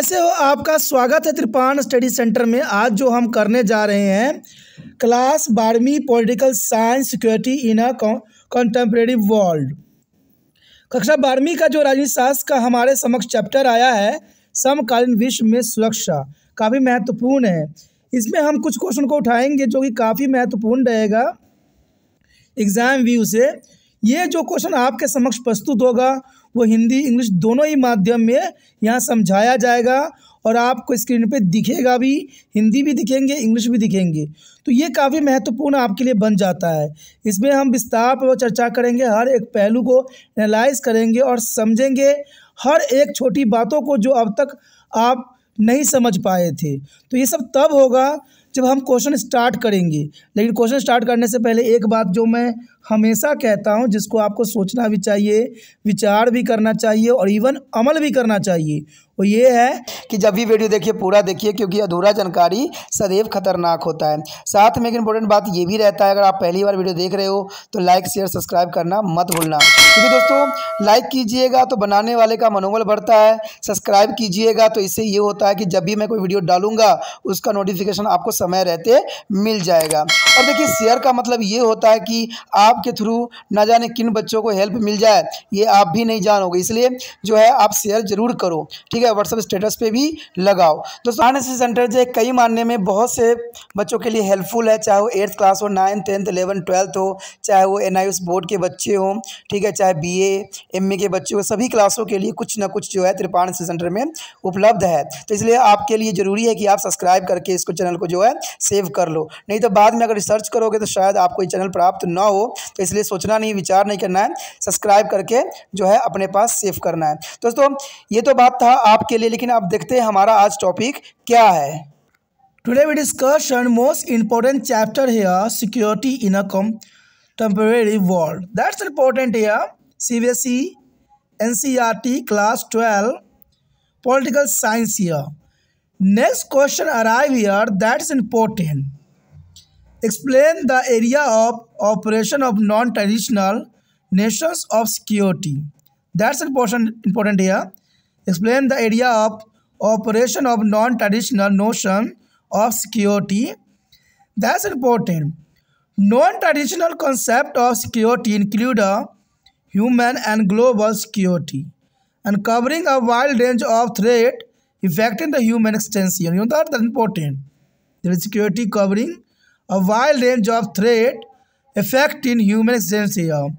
कैसे हो आपका स्वागत है त्रिपान स्टडी सेंटर में आज जो हम करने जा रहे हैं क्लास बारहवीं political science security in a contemporary world कक्षा बारहवीं का जो राजनीति शास्त्र का हमारे समक्ष चैप्टर आया है समकालीन विश्व में सुरक्षा काफ़ी महत्वपूर्ण है इसमें हम कुछ क्वेश्चन को उठाएंगे जो कि काफ़ी महत्वपूर्ण रहेगा एग्ज़ाम व्यू से ये जो क्वेश्चन आपके समक्ष प्रस्तुत होगा वो हिंदी इंग्लिश दोनों ही माध्यम में यहाँ समझाया जाएगा और आपको स्क्रीन पे दिखेगा भी हिंदी भी दिखेंगे इंग्लिश भी दिखेंगे तो ये काफ़ी महत्वपूर्ण आपके लिए बन जाता है इसमें हम विस्तार पर चर्चा करेंगे हर एक पहलू को एनालाइज करेंगे और समझेंगे हर एक छोटी बातों को जो अब तक आप नहीं समझ पाए थे तो ये सब तब होगा जब हम क्वेश्चन स्टार्ट करेंगे लेकिन क्वेश्चन स्टार्ट करने से पहले एक बात जो मैं हमेशा कहता हूँ जिसको आपको सोचना भी चाहिए विचार भी करना चाहिए और इवन अमल भी करना चाहिए वो ये है कि जब भी वीडियो देखिए पूरा देखिए क्योंकि अधूरा जानकारी सदैव खतरनाक होता है साथ में एक इंपॉर्टेंट बात ये भी रहता है अगर आप पहली बार वीडियो देख रहे हो तो लाइक शेयर सब्सक्राइब करना मत भूलना क्योंकि दोस्तों लाइक कीजिएगा तो बनाने वाले का मनोबल बढ़ता है सब्सक्राइब कीजिएगा तो इससे ये होता है कि जब भी मैं कोई वीडियो डालूंगा उसका नोटिफिकेशन आपको समय रहते मिल जाएगा और देखिए शेयर का मतलब ये होता है कि आप आपके थ्रू ना जाने किन बच्चों को हेल्प मिल जाए ये आप भी नहीं जानोगे इसलिए जो है आप शेयर जरूर करो ठीक है व्हाट्सअप स्टेटस पे भी लगाओ दोस्तों फाइनेंशियल सेंटर जो है कई मानने में बहुत से बच्चों के लिए हेल्पफुल है चाहे वो एट्थ क्लास हो नाइन्थ टेंथ इलेवंथ ट्वेल्थ हो चाहे वो एन बोर्ड के बच्चे हों ठीक है चाहे बी एम के बच्चे हो सभी क्लासों के लिए कुछ ना कुछ जो है त्रिपाण सेंटर में उपलब्ध है तो इसलिए आपके लिए ज़रूरी है कि आप सब्सक्राइब करके इसको चैनल को जो है सेव कर लो नहीं तो बाद में अगर रिसर्च करोगे तो शायद आपको ये चैनल प्राप्त ना हो तो इसलिए सोचना नहीं विचार नहीं करना है सब्सक्राइब करके जो है अपने पास सेव करना है दोस्तों ये तो बात था आपके लिए लेकिन आप देखते हैं हमारा आज टॉपिक क्या है today we discussion most important chapter here security in a come temporary world that's important here C B S E N C R T class twelve political science here next question arrive here that's important explain the area of operation of non-traditional nations of security. That's important, important here. Explain the area of operation of non-traditional notion of security. That's important. Non-traditional concept of security include uh, human and global security and covering a wide range of threat affecting the human extension. You know that, that's important. There is security covering a wide range of threat effect in human existence here.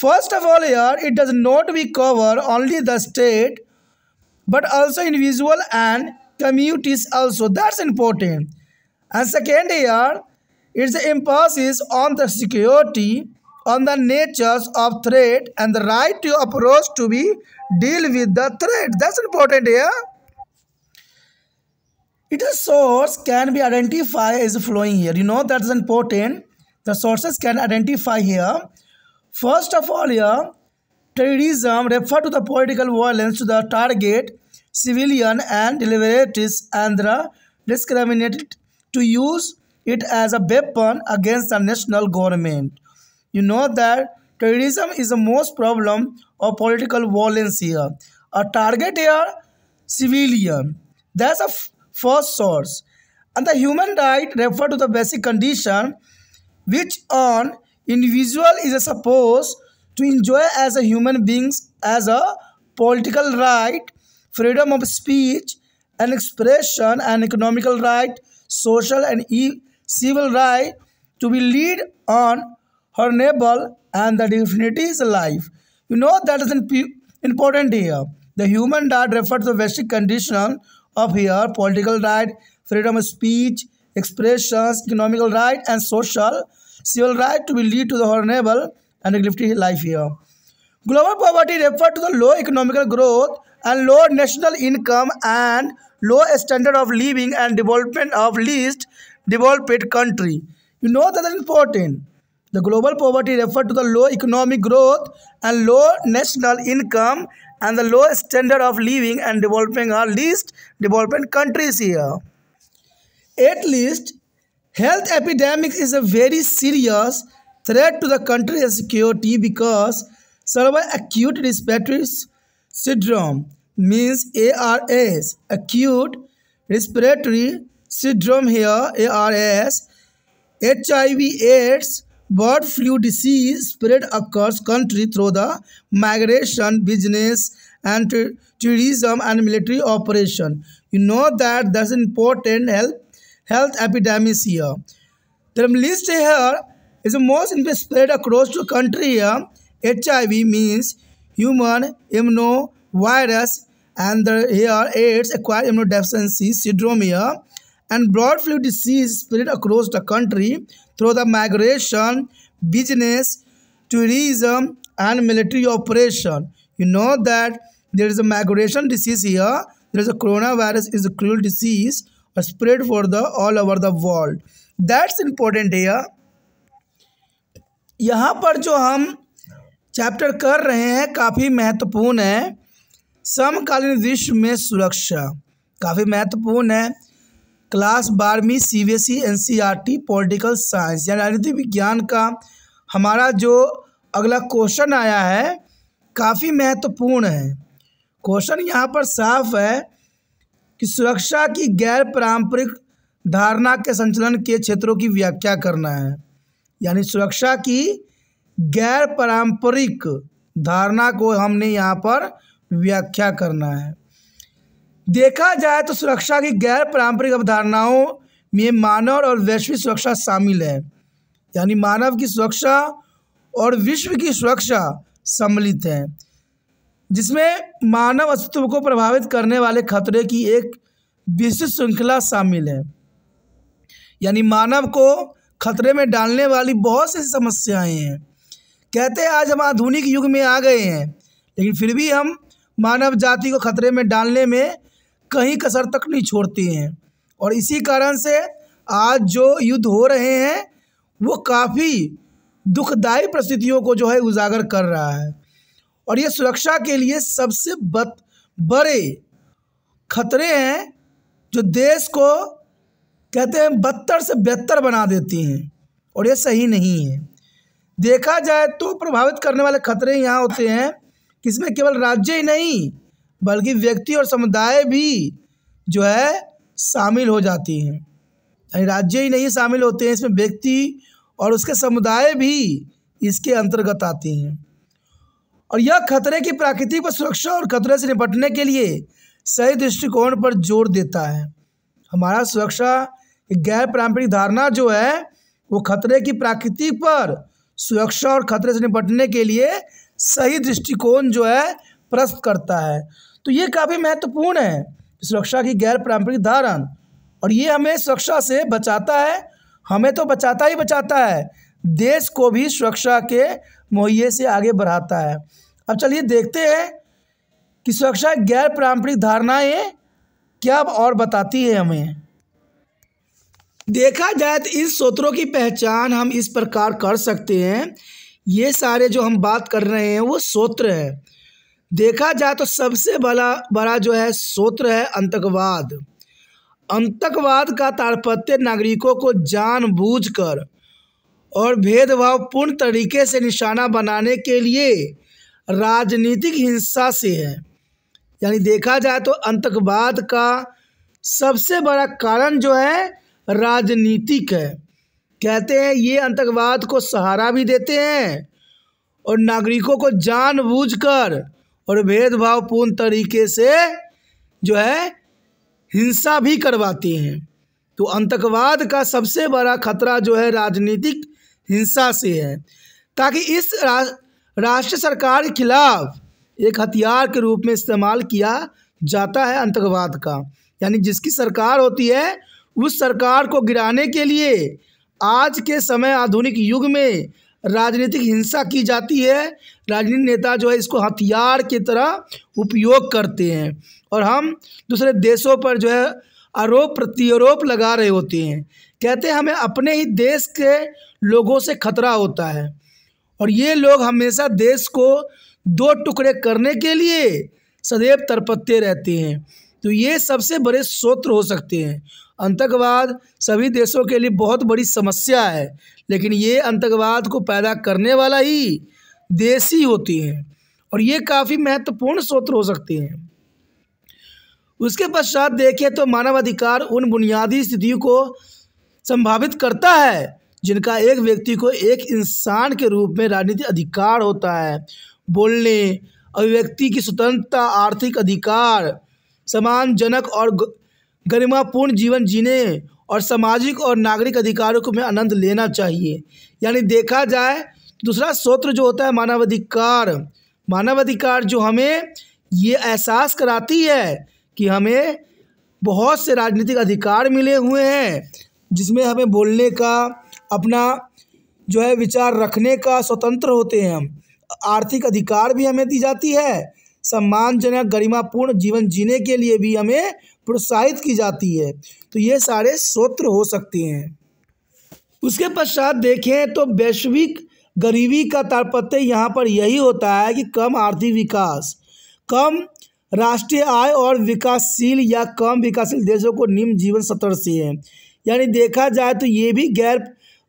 First of all here, it does not cover only the state but also individual and communities also. That's important. And second here, its emphasis on the security, on the natures of threat and the right to approach to be deal with the threat. That's important here its source can be identified as flowing here you know that's important the sources can identify here first of all here terrorism refer to the political violence to the target civilian and deliberatives and the discriminated to use it as a weapon against the national government you know that terrorism is the most problem of political violence here a target here civilian that's a first source. And the human right refer to the basic condition which an individual is supposed to enjoy as a human beings as a political right, freedom of speech and expression and economical right, social and e civil right to be lead on her neighbor and the dignity is life. You know that is important here. The human right refers to the basic condition up here political right freedom of speech expressions economical right and social civil right to be lead to the honorable and uplifting life here global poverty refer to the low economical growth and low national income and low standard of living and development of least developed country you know that is important the global poverty refer to the low economic growth and low national income and the lowest standard of living and developing are least developed countries here. At least, health epidemic is a very serious threat to the country's security because severe acute respiratory syndrome means ARS, acute respiratory syndrome here, ARS, HIV, AIDS, Bird flu disease spread across country through the migration, business, and tourism and military operation. You know that that's important health health epidemics here. The list here is the most spread across the country here. HIV means human immunovirus and the, here AIDS acquired immunodeficiency syndrome here and broad flu disease spread across the country through the migration, business, tourism, and military operation. You know that there is a migration disease here. There is a coronavirus is a cruel disease spread for the all over the world. That's important here. यहाँ पर जो हम chapter कर रहे हैं काफ़ी महत्वपूर्ण है समकालीन विश्व में सुरक्षा काफ़ी महत्वपूर्ण है क्लास बारहवीं C B S E N C R T political science या राजनीति विज्ञान का हमारा जो अगला क्वेश्चन आया है काफ़ी महत्वपूर्ण है क्वेश्चन यहाँ पर साफ है कि सुरक्षा की गैर पारंपरिक धारणा के संचलन के क्षेत्रों की व्याख्या करना है यानी सुरक्षा की गैर पारंपरिक धारणा को हमने यहाँ पर व्याख्या करना है देखा जाए तो सुरक्षा की गैर पारंपरिक अवधारणाओं में मानव और वैश्विक सुरक्षा शामिल है यानी मानव की सुरक्षा और विश्व की सुरक्षा सम्मिलित है जिसमें मानव अस्तित्व को प्रभावित करने वाले खतरे की एक विशिष्ट श्रृंखला शामिल है यानी मानव को खतरे में डालने वाली बहुत सी समस्याएं हैं कहते हैं आज हम आधुनिक युग में आ गए हैं लेकिन फिर भी हम मानव जाति को खतरे में डालने में कहीं कसर तक नहीं छोड़ती हैं और इसी कारण से आज जो युद्ध हो रहे हैं वो काफ़ी दुखदायी परिस्थितियों को जो है उजागर कर रहा है और ये सुरक्षा के लिए सबसे बत बड़े खतरे हैं जो देश को कहते हैं बदतर से बेहतर बना देती हैं और ये सही नहीं है देखा जाए तो प्रभावित करने वाले खतरे यहाँ होते हैं कि इसमें केवल राज्य ही नहीं बल्कि व्यक्ति और समुदाय भी जो है शामिल हो जाती हैं यानी राज्य ही नहीं शामिल होते हैं इसमें व्यक्ति और उसके समुदाय भी इसके अंतर्गत आते हैं और यह खतरे की प्रकृति पर सुरक्षा और खतरे से निपटने के लिए सही दृष्टिकोण पर जोर देता है हमारा सुरक्षा गैर पारंपरिक धारणा जो है वो खतरे की प्राकृति पर सुरक्षा और खतरे से निपटने के लिए सही दृष्टिकोण जो है प्रस्त करता है तो ये काफ़ी महत्वपूर्ण है सुरक्षा की गैर पारंपरिक धारण और ये हमें सुरक्षा से बचाता है हमें तो बचाता ही बचाता है देश को भी सुरक्षा के मुहैये से आगे बढ़ाता है अब चलिए देखते हैं कि सुरक्षा गैर पारंपरिक धारणाएँ क्या और बताती है हमें देखा जाए तो इन स्रोतों की पहचान हम इस प्रकार कर सकते हैं ये सारे जो हम बात कर रहे हैं वो स्रोत्र हैं देखा जाए तो सबसे बड़ा बड़ा जो है सूत्र है अंतकवाद अंतकवाद का तात्पर्य नागरिकों को जानबूझकर और भेदभावपूर्ण तरीके से निशाना बनाने के लिए राजनीतिक हिंसा से है यानी देखा जाए तो अंतकवाद का सबसे बड़ा कारण जो है राजनीतिक है कहते हैं ये अंतकवाद को सहारा भी देते हैं और नागरिकों को जानबूझकर और भेदभाव पूर्ण तरीके से जो है हिंसा भी करवाती हैं तो अंतकवाद का सबसे बड़ा खतरा जो है राजनीतिक हिंसा से है ताकि इस राष्ट्र सरकार के खिलाफ एक हथियार के रूप में इस्तेमाल किया जाता है आतंकवाद का यानी जिसकी सरकार होती है उस सरकार को गिराने के लिए आज के समय आधुनिक युग में राजनीतिक हिंसा की जाती है राजनीतिक नेता जो है इसको हथियार की तरह उपयोग करते हैं और हम दूसरे देशों पर जो है आरोप प्रत्यारोप लगा रहे होते हैं कहते हैं हमें अपने ही देश के लोगों से खतरा होता है और ये लोग हमेशा देश को दो टुकड़े करने के लिए सदैव तरपते रहते हैं तो ये सबसे बड़े स्रोत हो सकते हैं आतंकवाद सभी देशों के लिए बहुत बड़ी समस्या है लेकिन ये आतंकवाद को पैदा करने वाला ही देश ही होती हैं और ये काफ़ी महत्वपूर्ण स्रोत हो सकते हैं उसके पश्चात देखें तो मानवाधिकार उन बुनियादी स्थितियों को संभावित करता है जिनका एक व्यक्ति को एक इंसान के रूप में राजनीतिक अधिकार होता है बोलने अभिव्यक्ति की स्वतंत्रता आर्थिक अधिकार सम्मानजनक और गरिमापूर्ण जीवन जीने और सामाजिक और नागरिक अधिकारों को में आनंद लेना चाहिए यानी देखा जाए दूसरा सूत्र जो होता है मानवाधिकार मानवाधिकार जो हमें ये एहसास कराती है कि हमें बहुत से राजनीतिक अधिकार मिले हुए हैं जिसमें हमें बोलने का अपना जो है विचार रखने का स्वतंत्र होते हैं हम आर्थिक अधिकार भी हमें दी जाती है सम्मानजनक गरिमापूर्ण जीवन जीने के लिए भी हमें प्रोत्साहित की जाती है तो ये सारे स्रोत्र हो सकते हैं उसके पश्चात देखें तो वैश्विक गरीबी का तात्पर्य यहाँ पर यही होता है कि कम आर्थिक विकास कम राष्ट्रीय आय और विकासशील या कम विकासशील देशों को निम्न जीवन स्तर से है यानी देखा जाए तो ये भी गैर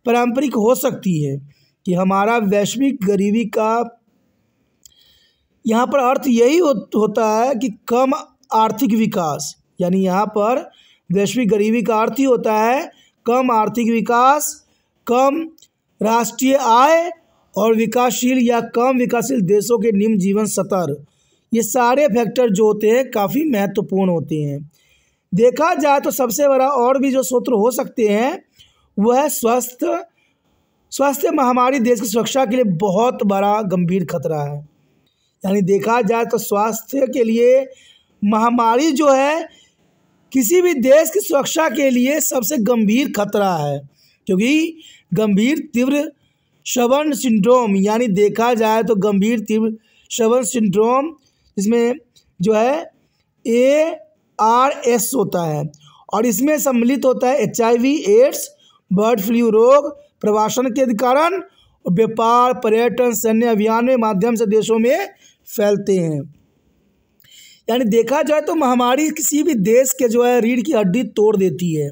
पारंपरिक हो सकती है कि हमारा वैश्विक गरीबी का यहाँ पर अर्थ यही हो, होता है कि कम आर्थिक विकास यानी यहाँ पर वैश्विक गरीबी का अर्थ ही होता है कम आर्थिक विकास कम राष्ट्रीय आय और विकासशील या कम विकासशील देशों के निम्न जीवन स्तर ये सारे फैक्टर जो होते हैं काफ़ी महत्वपूर्ण होते हैं देखा जाए तो सबसे बड़ा और भी जो सूत्र हो सकते हैं वह है स्वास्थ्य महामारी देश की सुरक्षा के लिए बहुत बड़ा गंभीर खतरा है यानी देखा जाए तो स्वास्थ्य के लिए महामारी जो है किसी भी देश की सुरक्षा के लिए सबसे गंभीर खतरा है क्योंकि गंभीर तीव्र श्रवण सिंड्रोम यानी देखा जाए तो गंभीर तीव्र श्रवण सिंड्रोम इसमें जो है ए आर एस होता है और इसमें सम्मिलित होता है H I V AIDS bird flu रोग प्रवासन के कारण व्यापार पर्यटन सैन्य अभियान में माध्यम से देशों में फैलते हैं यानी देखा जाए तो महामारी किसी भी देश के जो है रीढ़ की हड्डी तोड़ देती है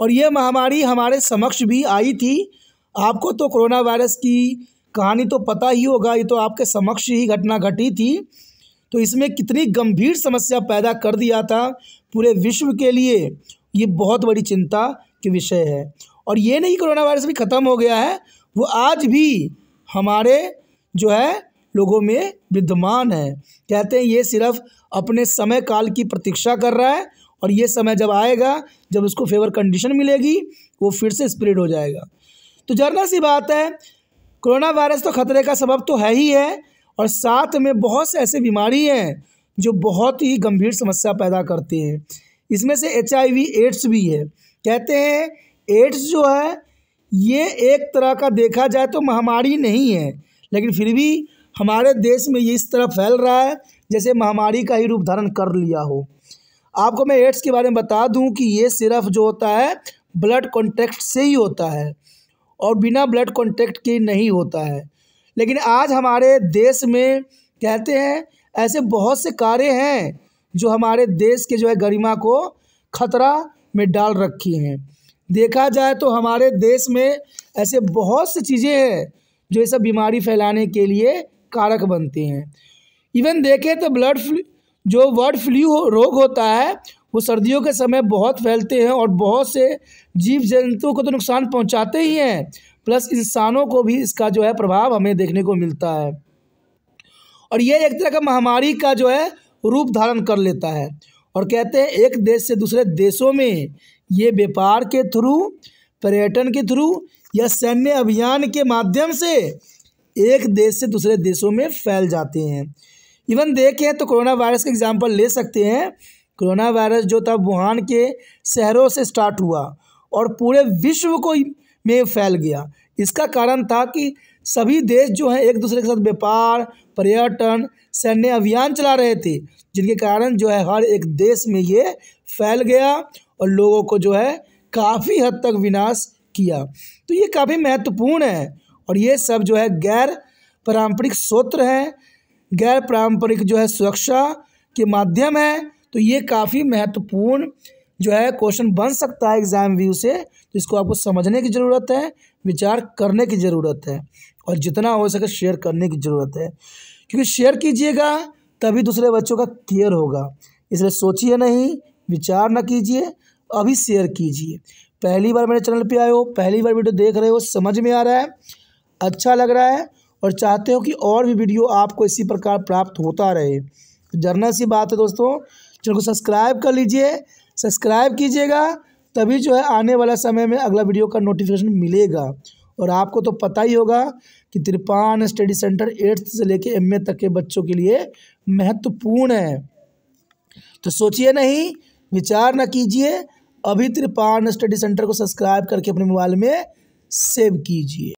और ये महामारी हमारे समक्ष भी आई थी आपको तो कोरोना वायरस की कहानी तो पता ही होगा ये तो आपके समक्ष ही घटना घटी थी तो इसमें कितनी गंभीर समस्या पैदा कर दिया था पूरे विश्व के लिए ये बहुत बड़ी चिंता के विषय है और ये नहीं कोरोना वायरस भी ख़त्म हो गया है वो आज भी हमारे जो है लोगों में विद्यमान है कहते हैं ये सिर्फ अपने समय काल की प्रतीक्षा कर रहा है और ये समय जब आएगा जब उसको फेवर कंडीशन मिलेगी वो फिर से स्प्रेड हो जाएगा तो जरना सी बात है कोरोना वायरस तो ख़तरे का सबब तो है ही है और साथ में बहुत से ऐसे बीमारी हैं जो बहुत ही गंभीर समस्या पैदा करते हैं इसमें से एच एड्स भी है कहते हैं एड्स जो है ये एक तरह का देखा जाए तो महामारी नहीं है लेकिन फिर भी हमारे देश में ये इस तरह फैल रहा है जैसे महामारी का ही रूप धारण कर लिया हो आपको मैं एड्स के बारे में बता दूं कि ये सिर्फ जो होता है ब्लड कॉन्टैक्ट से ही होता है और बिना ब्लड कॉन्टैक्ट के नहीं होता है लेकिन आज हमारे देश में कहते हैं ऐसे बहुत से कार्य हैं जो हमारे देश के जो है गरिमा को खतरा में डाल रखी हैं देखा जाए तो हमारे देश में ऐसे बहुत सी चीज़ें हैं जो ये सब बीमारी फैलाने के लिए कारक बनते हैं इवन देखें तो ब्लड फ्लू जो बर्ड फ्लू हो, रोग होता है वो सर्दियों के समय बहुत फैलते हैं और बहुत से जीव जंतुओं को तो नुकसान पहुंचाते ही हैं प्लस इंसानों को भी इसका जो है प्रभाव हमें देखने को मिलता है और यह एक तरह का महामारी का जो है रूप धारण कर लेता है और कहते हैं एक देश से दूसरे देशों में ये व्यापार के थ्रू पर्यटन के थ्रू या सैन्य अभियान के माध्यम से एक देश से दूसरे देशों में फैल जाते हैं इवन देखें तो कोरोना वायरस का एग्ज़ाम्पल ले सकते हैं कोरोना वायरस जो था वुहान के शहरों से स्टार्ट हुआ और पूरे विश्व को में फैल गया इसका कारण था कि सभी देश जो हैं एक दूसरे के साथ व्यापार पर्यटन सैन्य अभियान चला रहे थे जिनके कारण जो है हर एक देश में ये फैल गया और लोगों को जो है काफ़ी हद तक विनाश किया तो ये काफ़ी महत्वपूर्ण है और ये सब जो है गैर पारंपरिक स्रोत्र हैं गैर पारंपरिक जो है सुरक्षा के माध्यम है तो ये काफ़ी महत्वपूर्ण जो है क्वेश्चन बन सकता है एग्ज़ाम व्यू से तो इसको आपको समझने की ज़रूरत है विचार करने की ज़रूरत है और जितना हो सके शेयर करने की ज़रूरत है क्योंकि शेयर कीजिएगा तभी दूसरे बच्चों का केयर होगा इसलिए सोचिए नहीं विचार ना कीजिए अभी शेयर कीजिए पहली बार मेरे चैनल पे आए हो पहली बार वीडियो देख रहे हो समझ में आ रहा है अच्छा लग रहा है और चाहते हो कि और भी वीडियो आपको इसी प्रकार प्राप्त होता रहे तो जरना सी बात है दोस्तों चैनल को सब्सक्राइब कर लीजिए सब्सक्राइब कीजिएगा तभी जो है आने वाला समय में अगला वीडियो का नोटिफिकेशन मिलेगा और आपको तो पता ही होगा कि त्रिपान स्टडी सेंटर एट्थ से लेके एमए तक के बच्चों के लिए महत्वपूर्ण है तो सोचिए नहीं विचार ना कीजिए अभी त्रिपान स्टडी सेंटर को सब्सक्राइब करके अपने मोबाइल में सेव कीजिए